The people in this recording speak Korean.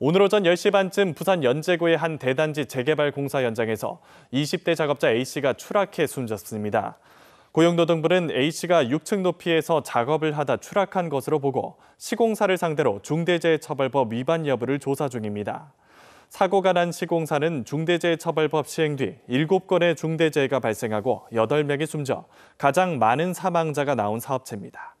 오늘 오전 10시 반쯤 부산 연제구의 한 대단지 재개발 공사 현장에서 20대 작업자 A씨가 추락해 숨졌습니다. 고용노동부는 A씨가 6층 높이에서 작업을 하다 추락한 것으로 보고 시공사를 상대로 중대재해처벌법 위반 여부를 조사 중입니다. 사고가 난 시공사는 중대재해처벌법 시행 뒤 7건의 중대재해가 발생하고 8명이 숨져 가장 많은 사망자가 나온 사업체입니다.